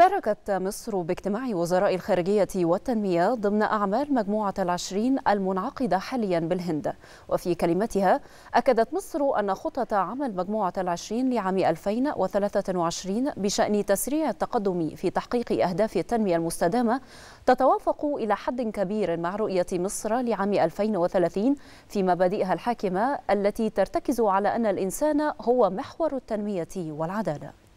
شاركت مصر باجتماع وزراء الخارجية والتنمية ضمن أعمال مجموعة العشرين المنعقدة حاليا بالهند وفي كلمتها أكدت مصر أن خطط عمل مجموعة العشرين لعام 2023 بشأن تسريع التقدم في تحقيق أهداف التنمية المستدامة تتوافق إلى حد كبير مع رؤية مصر لعام 2030 في مبادئها الحاكمة التي ترتكز على أن الإنسان هو محور التنمية والعدالة